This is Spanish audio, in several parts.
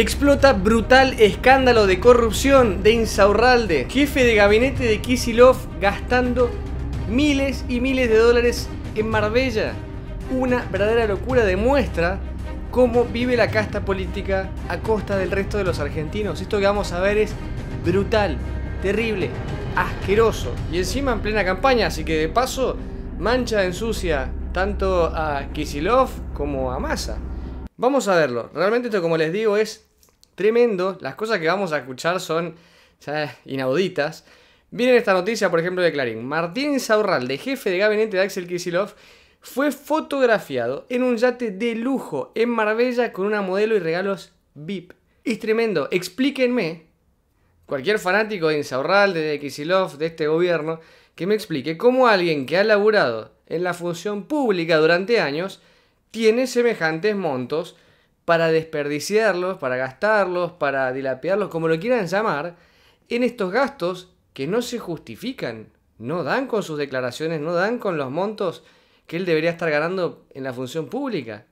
Explota brutal escándalo de corrupción de Insaurralde, jefe de gabinete de Kisilov gastando miles y miles de dólares en Marbella. Una verdadera locura demuestra cómo vive la casta política a costa del resto de los argentinos. Esto que vamos a ver es brutal, terrible, asqueroso. Y encima en plena campaña, así que de paso mancha ensucia tanto a Kisilov como a Massa. Vamos a verlo. Realmente esto, como les digo, es tremendo. Las cosas que vamos a escuchar son inauditas. Viene esta noticia, por ejemplo, de Clarín. Martín de jefe de gabinete de Axel Kisilov, fue fotografiado en un yate de lujo en Marbella con una modelo y regalos VIP. Es tremendo. Explíquenme, cualquier fanático de Insaurralde, de Kisilov, de este gobierno, que me explique cómo alguien que ha laburado en la función pública durante años tiene semejantes montos para desperdiciarlos, para gastarlos, para dilapiarlos, como lo quieran llamar, en estos gastos que no se justifican, no dan con sus declaraciones, no dan con los montos que él debería estar ganando en la función pública.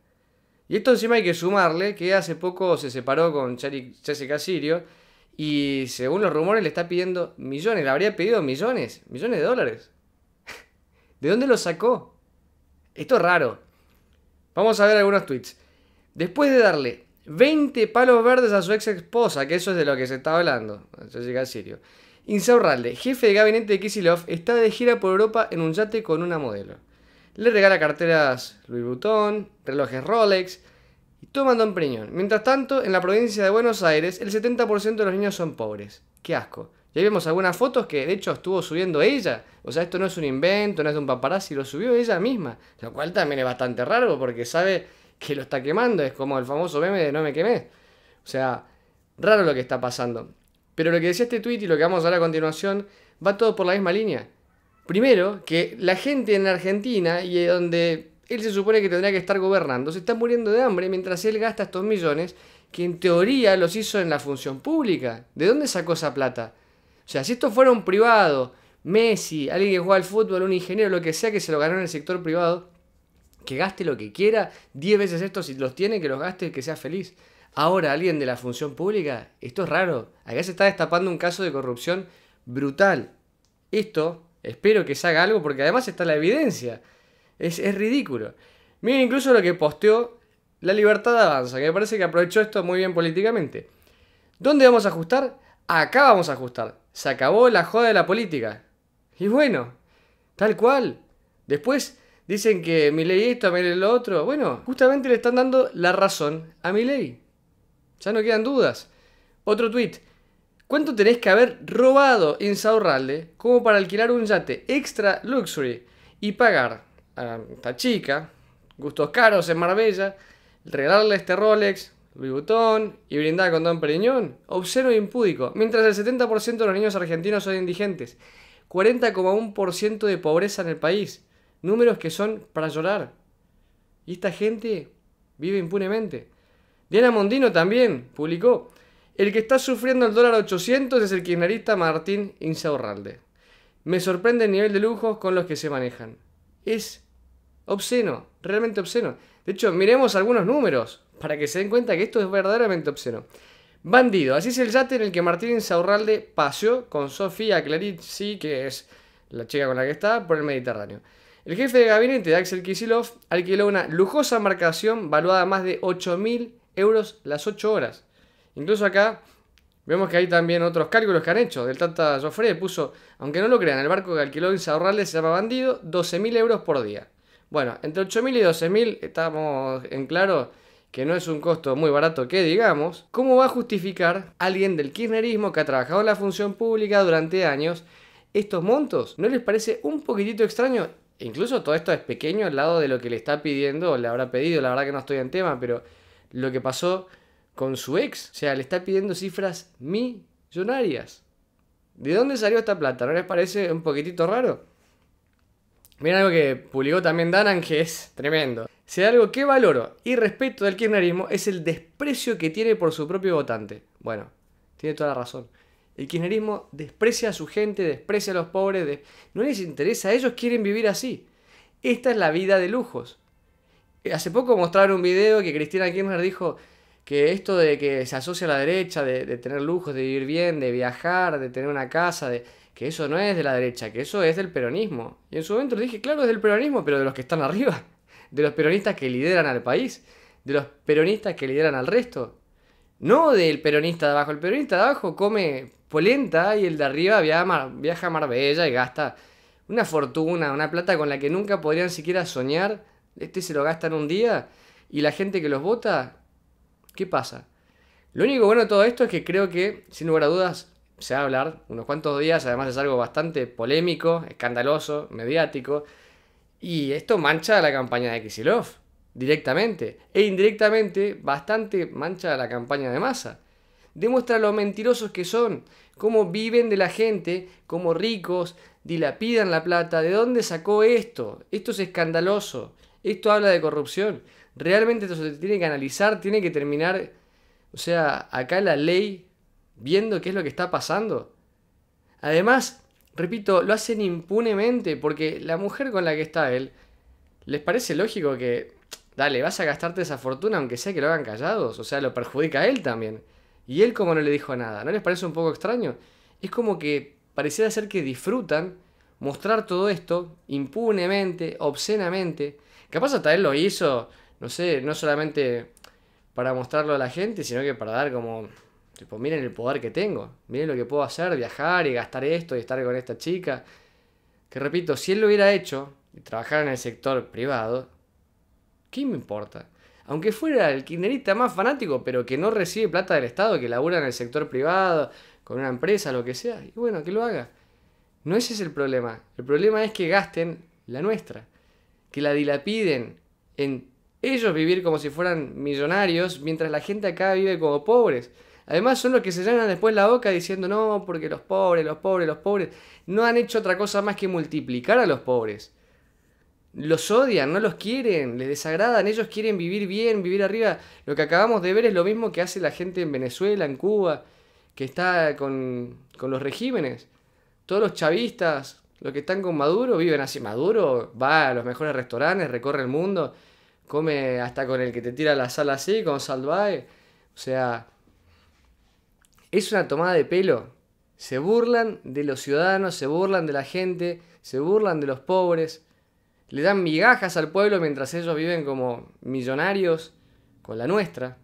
Y esto encima hay que sumarle que hace poco se separó con Jessica Sirio y según los rumores le está pidiendo millones, le habría pedido millones, millones de dólares. ¿De dónde lo sacó? Esto es raro. Vamos a ver algunos tweets. Después de darle 20 palos verdes a su ex esposa, que eso es de lo que se está hablando, llega al Sirio. Insaurralde, jefe de gabinete de Kisilov, está de gira por Europa en un yate con una modelo. Le regala carteras Louis Vuitton, relojes Rolex y toma un Preñón. Mientras tanto, en la provincia de Buenos Aires, el 70% de los niños son pobres. ¡Qué asco! Ya vemos algunas fotos que de hecho estuvo subiendo ella. O sea, esto no es un invento, no es de un paparazzi, lo subió ella misma. Lo cual también es bastante raro porque sabe que lo está quemando. Es como el famoso meme de no me quemé. O sea, raro lo que está pasando. Pero lo que decía este tweet y lo que vamos a ver a continuación va todo por la misma línea. Primero, que la gente en Argentina y donde él se supone que tendría que estar gobernando se está muriendo de hambre mientras él gasta estos millones que en teoría los hizo en la función pública. ¿De dónde sacó esa plata? O sea, si esto fuera un privado, Messi, alguien que juega al fútbol, un ingeniero, lo que sea que se lo ganó en el sector privado, que gaste lo que quiera, 10 veces esto si los tiene, que los gaste, y que sea feliz. Ahora, alguien de la función pública, esto es raro. Acá se está destapando un caso de corrupción brutal. Esto, espero que se haga algo porque además está la evidencia. Es, es ridículo. Miren incluso lo que posteó La Libertad Avanza, que me parece que aprovechó esto muy bien políticamente. ¿Dónde vamos a ajustar? Acá vamos a ajustar. Se acabó la joda de la política. Y bueno, tal cual. Después, Dicen que mi ley esto, mi ley lo otro. Bueno, justamente le están dando la razón a mi ley. Ya no quedan dudas. Otro tweet. ¿Cuánto tenés que haber robado en Saurralde como para alquilar un yate extra luxury y pagar a esta chica, gustos caros en Marbella, regalarle este Rolex, Louis Vuitton y brindar con Don Periñón? Obsceno e impúdico, mientras el 70% de los niños argentinos son indigentes, 40,1% de pobreza en el país, números que son para llorar. Y esta gente vive impunemente. Diana Mondino también publicó, el que está sufriendo el dólar 800 es el kirchnerista Martín Insaurralde. Me sorprende el nivel de lujos con los que se manejan. Es obsceno, realmente obsceno. De hecho, miremos algunos números para que se den cuenta que esto es verdaderamente obsceno. Bandido, así es el yate en el que Martín Insaurralde paseó con Sofía sí que es la chica con la que está, por el Mediterráneo. El jefe de gabinete de Axel Kisilov alquiló una lujosa marcación valuada a más de 8.000 euros las 8 horas. Incluso acá vemos que hay también otros cálculos que han hecho. Del Tata Sofre puso, aunque no lo crean, el barco que alquiló Insaurralde se llama Bandido, 12.000 euros por día. Bueno, entre 8.000 y 12.000 estamos en claro que no es un costo muy barato que digamos, ¿cómo va a justificar alguien del kirchnerismo que ha trabajado en la función pública durante años estos montos? ¿No les parece un poquitito extraño? incluso todo esto es pequeño al lado de lo que le está pidiendo, o le habrá pedido, la verdad que no estoy en tema, pero lo que pasó con su ex. O sea, le está pidiendo cifras millonarias. ¿De dónde salió esta plata? ¿No les parece un poquitito raro? Miren algo que publicó también Danan, que es tremendo. Si hay algo que valoro y respeto del kirchnerismo es el desprecio que tiene por su propio votante. Bueno, tiene toda la razón. El kirchnerismo desprecia a su gente, desprecia a los pobres, no les interesa, ellos quieren vivir así. Esta es la vida de lujos. Eh, hace poco mostraron un video que Cristina Kirchner dijo que esto de que se asocia a la derecha, de, tener lujos, de vivir bien, de viajar, de tener una casa, que eso no es de la derecha, que eso es del peronismo. Y en su momento dije, claro, es del peronismo, pero de los que están arriba, de los peronistas que lideran al país, de los peronistas que lideran al resto. No del peronista de abajo, el peronista de abajo come polenta y el de arriba viaja a Marbella y gasta una fortuna, una plata con la que nunca podrían siquiera soñar. Este se lo gasta en un día y la gente que los vota, ¿qué pasa? Lo único bueno de todo esto es que creo que, sin lugar a dudas, se va a hablar unos cuantos días, además es algo bastante polémico, escandaloso, mediático, y esto mancha la campaña de Kisilov, directamente, e indirectamente bastante mancha la campaña de Massa. Demuestra lo mentirosos que son, cómo viven de la gente, cómo ricos, dilapidan la plata. ¿De dónde sacó esto? Esto es escandaloso. Esto habla de corrupción. Realmente esto se tiene que analizar, tiene que terminar. O sea, acá la ley viendo qué es lo que está pasando. Además, repito, lo hacen impunemente porque la mujer con la que está él, ¿les parece lógico que, dale, vas a gastarte esa fortuna aunque sea que lo hagan callados? O sea, lo perjudica a él también. Y él como no le dijo nada, ¿no les parece un poco extraño? Es como que pareciera ser que disfrutan mostrar todo esto impunemente, obscenamente. Capaz hasta él lo hizo, no sé, no solamente para mostrarlo a la gente, sino que para dar como, tipo, miren el poder que tengo, miren lo que puedo hacer, viajar y gastar esto y estar con esta chica. Que repito, si él lo hubiera hecho y trabajara en el sector privado, ¿qué me importa? aunque fuera el kirchnerista más fanático, pero que no recibe plata del Estado, que labura en el sector privado, con una empresa, lo que sea, y bueno, que lo haga. No ese es el problema. El problema es que gasten la nuestra, que la dilapiden en ellos vivir como si fueran millonarios, mientras la gente acá vive como pobres. Además son los que se llenan después la boca diciendo no, porque los pobres, los pobres, los pobres, no han hecho otra cosa más que multiplicar a los pobres los odian, no los quieren, les desagradan, ellos quieren vivir bien, vivir arriba. Lo que acabamos de ver es lo mismo que hace la gente en Venezuela, en Cuba, que está con, los regímenes. Todos los chavistas, los que están con Maduro, viven así. Maduro va a los mejores restaurantes, recorre el mundo, come hasta con el que te tira la sala así, con Salvae. O sea, es una tomada de pelo. Se burlan de los ciudadanos, se burlan de la gente, se burlan de los pobres le dan migajas al pueblo mientras ellos viven como millonarios con la nuestra.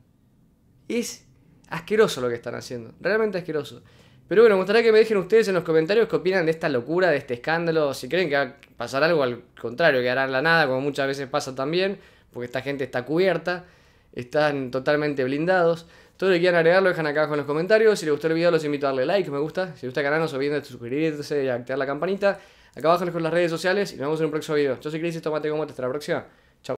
Es asqueroso lo que están haciendo, realmente asqueroso. Pero bueno, me gustaría que me dejen ustedes en los comentarios qué opinan de esta locura, de este escándalo, si creen que va a pasar algo al contrario, que harán la nada, como muchas veces pasa también, porque esta gente está cubierta, están totalmente blindados. Todo lo que quieran agregar lo dejan acá abajo en los comentarios. Si les gustó el video, los invito a darle like, me gusta. Si les gusta el canal, no se olviden de suscribirse y activar la campanita. Acá abajo les las redes sociales y nos vemos en un próximo video. Yo soy Crisis, tomate Como Hasta la próxima.